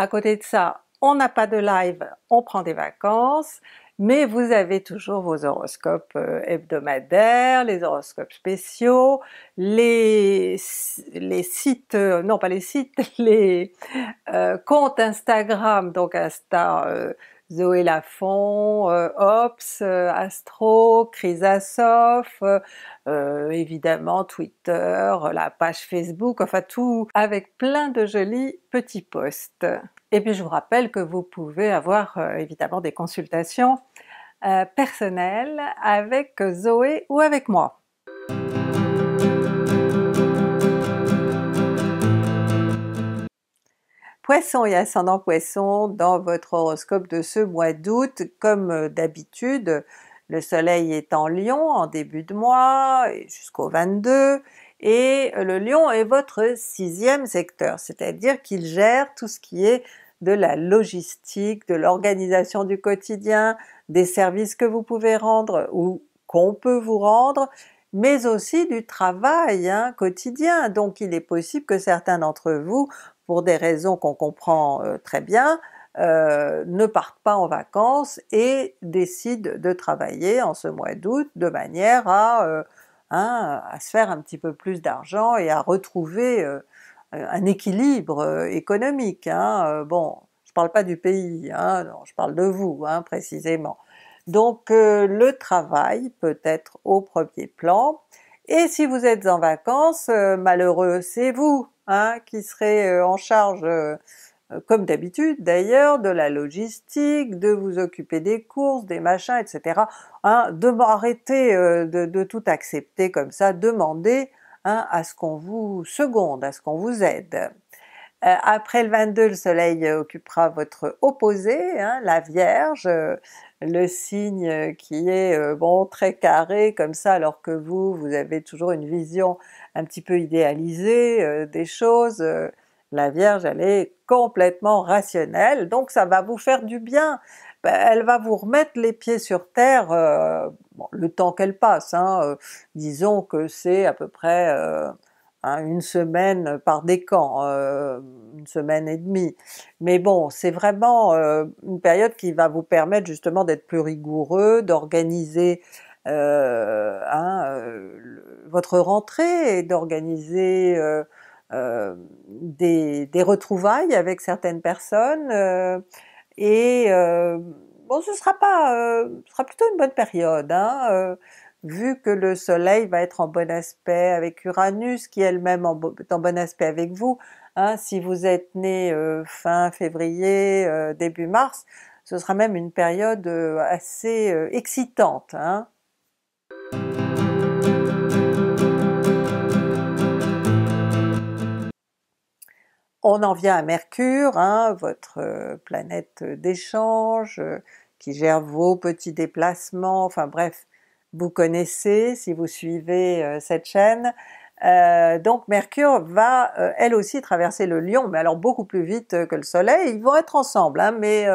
À côté de ça, on n'a pas de live, on prend des vacances, mais vous avez toujours vos horoscopes euh, hebdomadaires, les horoscopes spéciaux, les, les sites, euh, non pas les sites, les euh, comptes Instagram, donc Insta Zoé Lafont, euh, Ops, euh, Astro, Chrysasof, euh, évidemment Twitter, la page Facebook, enfin tout avec plein de jolis petits posts. Et puis je vous rappelle que vous pouvez avoir évidemment des consultations personnelles avec Zoé ou avec moi. Poisson et ascendant Poisson dans votre horoscope de ce mois d'août. Comme euh, d'habitude, le soleil est en Lion en début de mois jusqu'au 22 et euh, le Lion est votre sixième secteur, c'est-à-dire qu'il gère tout ce qui est de la logistique, de l'organisation du quotidien, des services que vous pouvez rendre ou qu'on peut vous rendre, mais aussi du travail hein, quotidien. Donc il est possible que certains d'entre vous pour des raisons qu'on comprend euh, très bien, euh, ne partent pas en vacances et décident de travailler en ce mois d'août de manière à, euh, hein, se faire un petit peu plus d'argent et à retrouver un équilibre économique. Hein. Bon, je ne parle pas du pays, hein, je parle de vous précisément. Donc le travail peut être au premier plan, et si vous êtes en vacances, malheureux c'est vous, Hein, qui serait euh, en charge, euh, euh, comme d'habitude d'ailleurs, de la logistique, de vous occuper des courses, des machins, etc. Hein, Arrêtez de de, tout accepter comme ça, demandez hein, à ce qu'on vous seconde, à ce qu'on vous aide. Euh, après le 22, le soleil occupera votre opposé, hein, la Vierge, euh, le signe qui est euh, bon très carré comme ça, alors que vous, vous avez toujours une vision un petit peu idéalisée des choses. la Vierge, elle est complètement rationnelle, donc ça va vous faire du bien. Ben, elle va vous remettre les pieds sur terre le temps qu'elle passe, hein, disons que c'est à peu près Hein, une semaine euh, par décan, euh, une semaine et demie. Mais bon, c'est vraiment euh, une période qui va vous permettre justement d'être plus rigoureux, d'organiser hein, votre rentrée et d'organiser des, retrouvailles avec certaines personnes et bon ce sera pas, ce sera plutôt une bonne période. Hein, vu que le soleil va être en bon aspect avec Uranus, qui elle-même est en bon aspect avec vous, hein, si vous êtes né euh, fin février, euh, début mars, ce sera même une période euh, assez excitante. Hein. On en vient à Mercure, hein, votre planète d'échange, qui gère vos petits déplacements, enfin bref, vous connaissez si vous suivez euh, cette chaîne. Euh, donc Mercure va euh, elle aussi traverser le Lion, mais alors beaucoup plus vite que le Soleil. Ils vont être ensemble, hein, mais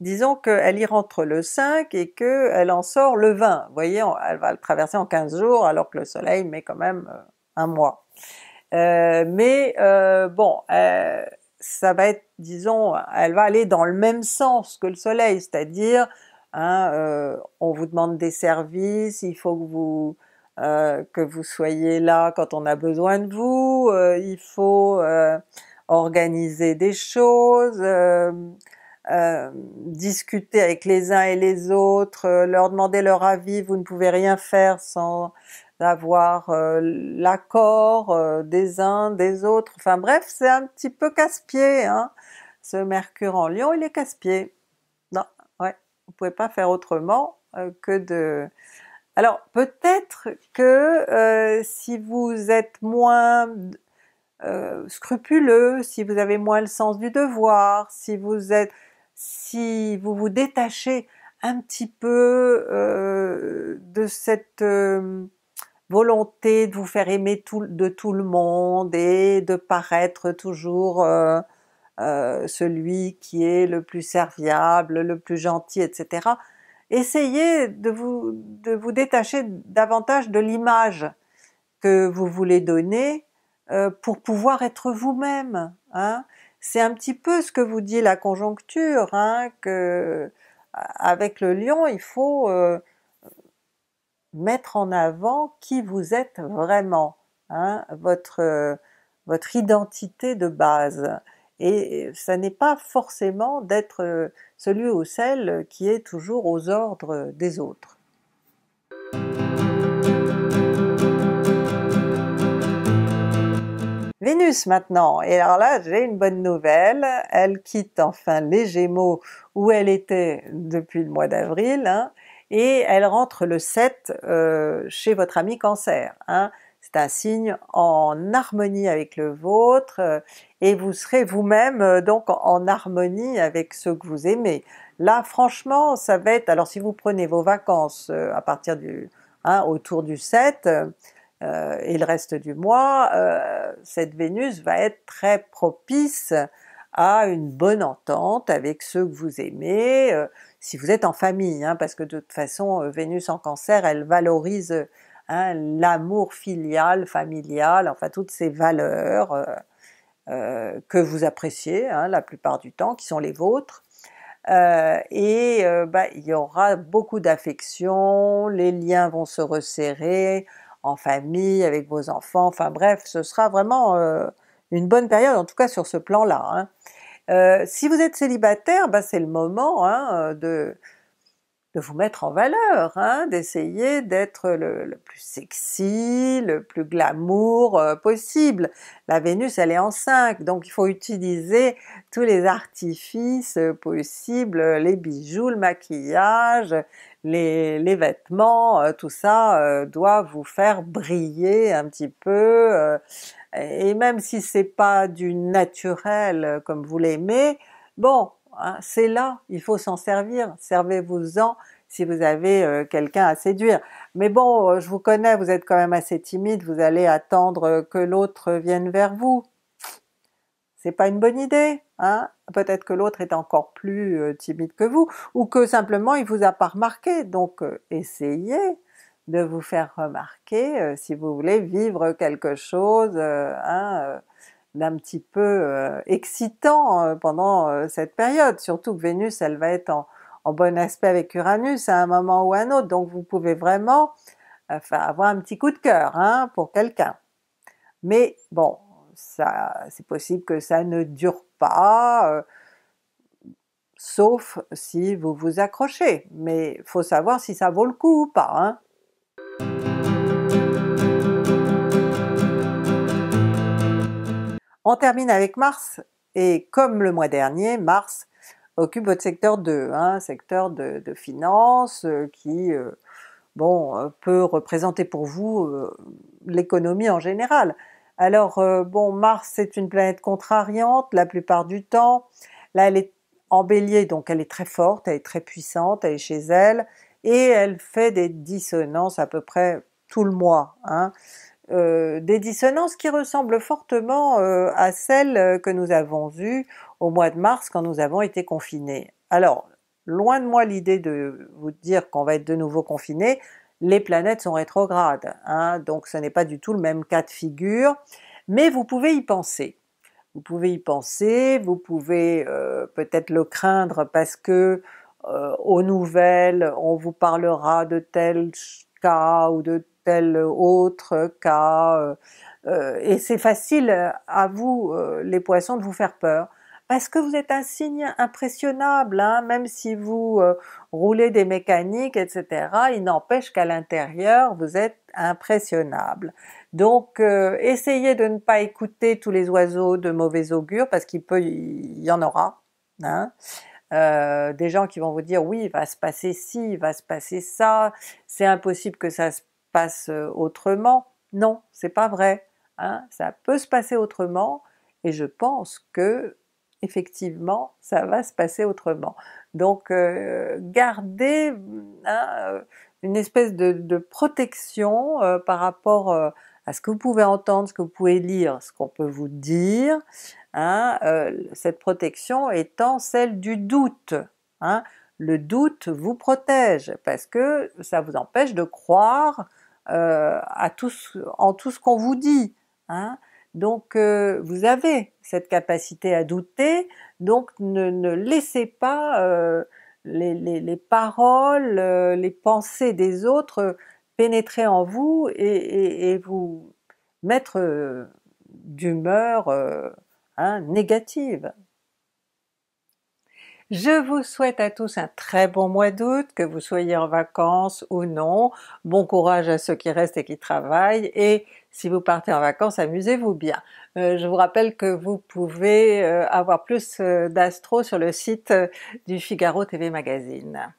disons qu'elle y rentre le 5 et qu'elle en sort le 20. Vous voyez, elle va le traverser en 15 jours alors que le Soleil met quand même un mois. mais bon, ça va être, disons, elle va aller dans le même sens que le Soleil, c'est-à-dire Hein, euh, on vous demande des services, il faut que vous, euh, que vous soyez là quand on a besoin de vous, euh, il faut organiser des choses, discuter avec les uns et les autres, leur demander leur avis, vous ne pouvez rien faire sans avoir l'accord des uns, des autres, enfin bref, c'est un petit peu casse-pied, hein, ce Mercure en Lion, il est casse-pied. Vous ne pas faire autrement euh, que de... Alors peut-être que euh, si vous êtes moins euh, scrupuleux, si vous avez moins le sens du devoir, si vous êtes, si vous vous détachez un petit peu de cette volonté de vous faire aimer de tout le monde et de paraître toujours euh, celui qui est le plus serviable, le plus gentil, etc. Essayez de vous, détacher davantage de l'image que vous voulez donner euh, pour pouvoir être vous-même. Hein. C'est un petit peu ce que vous dit la conjoncture, hein, que avec le lion, il faut euh, mettre en avant qui vous êtes vraiment, hein, votre, votre identité de base. Et ça n'est pas forcément d'être euh, celui ou celle qui est toujours aux ordres euh, des autres. Vénus maintenant, et alors là j'ai une bonne nouvelle, elle quitte enfin les Gémeaux où elle était depuis le mois d'avril, hein, et elle rentre le 7 euh, chez votre ami Cancer. Hein. C'est un signe en harmonie avec le vôtre, et vous serez vous-même euh, donc en harmonie avec ceux que vous aimez. Là franchement ça va être, alors si vous prenez vos vacances euh, à partir du, hein, autour du 7 euh, et le reste du mois, cette Vénus va être très propice à une bonne entente avec ceux que vous aimez, si vous êtes en famille, hein, parce que de toute façon Vénus en Cancer elle valorise hein, l'amour filial, familial, enfin toutes ses valeurs, euh, que vous appréciez hein, la plupart du temps, qui sont les vôtres, euh, et euh, bah, il y aura beaucoup d'affection, les liens vont se resserrer en famille, avec vos enfants, enfin bref, ce sera vraiment une bonne période, en tout cas sur ce plan-là. Hein. si vous êtes célibataire, bah, c'est le moment hein, de, de vous mettre en valeur, hein, d'essayer d'être le, plus sexy, le plus glamour euh, possible. La Vénus elle est en 5, donc il faut utiliser tous les artifices possibles, les bijoux, le maquillage, les, vêtements, euh, tout ça euh, doit vous faire briller un petit peu, et même si c'est pas du naturel comme vous l'aimez, bon, Hein, c'est là, il faut s'en servir, servez-vous-en si vous avez euh, quelqu'un à séduire. Mais bon, euh, je vous connais, vous êtes quand même assez timide, vous allez attendre euh, que l'autre vienne vers vous. C'est pas une bonne idée, hein. Peut-être que l'autre est encore plus timide que vous, ou que simplement il vous a pas remarqué, donc essayez de vous faire remarquer si vous voulez vivre quelque chose, hein, d'un petit peu euh, excitant euh, pendant euh, cette période, surtout que Vénus elle va être en, bon aspect avec Uranus à un moment ou un autre, donc vous pouvez vraiment avoir un petit coup de cœur hein, pour quelqu'un. Mais bon, ça c'est possible que ça ne dure pas, sauf si vous vous accrochez, mais faut savoir si ça vaut le coup ou pas. Hein. On termine avec Mars, et comme le mois dernier, Mars occupe votre secteur 2, hein, secteur de, finances euh, qui euh, bon, euh, peut représenter pour vous l'économie en général. Alors bon, Mars c'est une planète contrariante la plupart du temps, là elle est en Bélier donc elle est très forte, elle est très puissante, elle est chez elle, et elle fait des dissonances à peu près tout le mois. Hein. Euh, des dissonances qui ressemblent fortement euh, à celles euh, que nous avons eues au mois de mars quand nous avons été confinés. Alors, loin de moi l'idée de vous dire qu'on va être de nouveau confinés, les planètes sont rétrogrades, hein, donc ce n'est pas du tout le même cas de figure, mais vous pouvez y penser. Vous pouvez y penser, vous pouvez peut-être le craindre parce que aux nouvelles, on vous parlera de tel cas ou de tel autre cas. Euh, euh, et c'est facile à vous, euh, les poissons, de vous faire peur. Parce que vous êtes un signe impressionnable, hein, même si vous roulez des mécaniques, etc. Il n'empêche qu'à l'intérieur, vous êtes impressionnable. Donc essayez de ne pas écouter tous les oiseaux de mauvais augure, parce qu'il peut, il y en aura. Hein. des gens qui vont vous dire oui il va se passer ci, il va se passer ça, c'est impossible que ça se passe euh, autrement. Non, c'est pas vrai. Hein. ça peut se passer autrement, et je pense que effectivement ça va se passer autrement. Donc euh, gardez hein, euh, une espèce de, protection par rapport à ce que vous pouvez entendre, ce que vous pouvez lire, ce qu'on peut vous dire, hein, cette protection étant celle du doute. Le doute vous protège parce que ça vous empêche de croire euh, à tout en tout ce qu'on vous dit. Hein. Donc euh, vous avez cette capacité à douter, donc ne, ne laissez pas euh, les, les, les, paroles, les pensées des autres pénétrer en vous et, vous mettre d'humeur hein, négative. Je vous souhaite à tous un très bon mois d'août, que vous soyez en vacances ou non, bon courage à ceux qui restent et qui travaillent, et si vous partez en vacances, amusez-vous bien. Euh, je vous rappelle que vous pouvez euh, avoir plus euh, d'astro sur le site du Figaro TV Magazine.